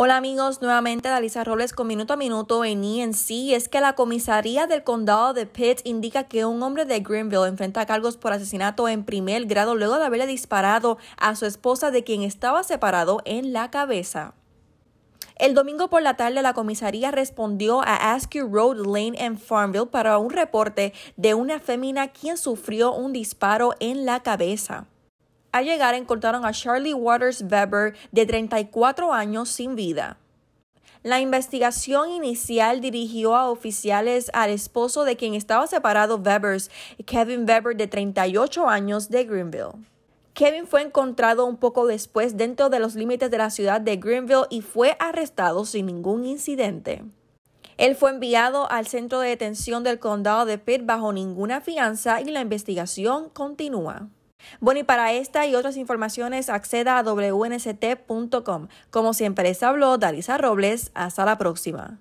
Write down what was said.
Hola amigos, nuevamente Dalisa Robles con Minuto a Minuto en ENC. Es que la comisaría del condado de Pitt indica que un hombre de Greenville enfrenta cargos por asesinato en primer grado luego de haberle disparado a su esposa de quien estaba separado en la cabeza. El domingo por la tarde la comisaría respondió a Askew Road Lane en Farmville para un reporte de una fémina quien sufrió un disparo en la cabeza. Al llegar encontraron a Charlie Waters Weber de 34 años sin vida. La investigación inicial dirigió a oficiales al esposo de quien estaba separado Webers, Kevin Weber de 38 años de Greenville. Kevin fue encontrado un poco después dentro de los límites de la ciudad de Greenville y fue arrestado sin ningún incidente. Él fue enviado al centro de detención del condado de Pitt bajo ninguna fianza y la investigación continúa. Bueno, y para esta y otras informaciones acceda a wnst.com. Como siempre les habló Darisa Robles, hasta la próxima.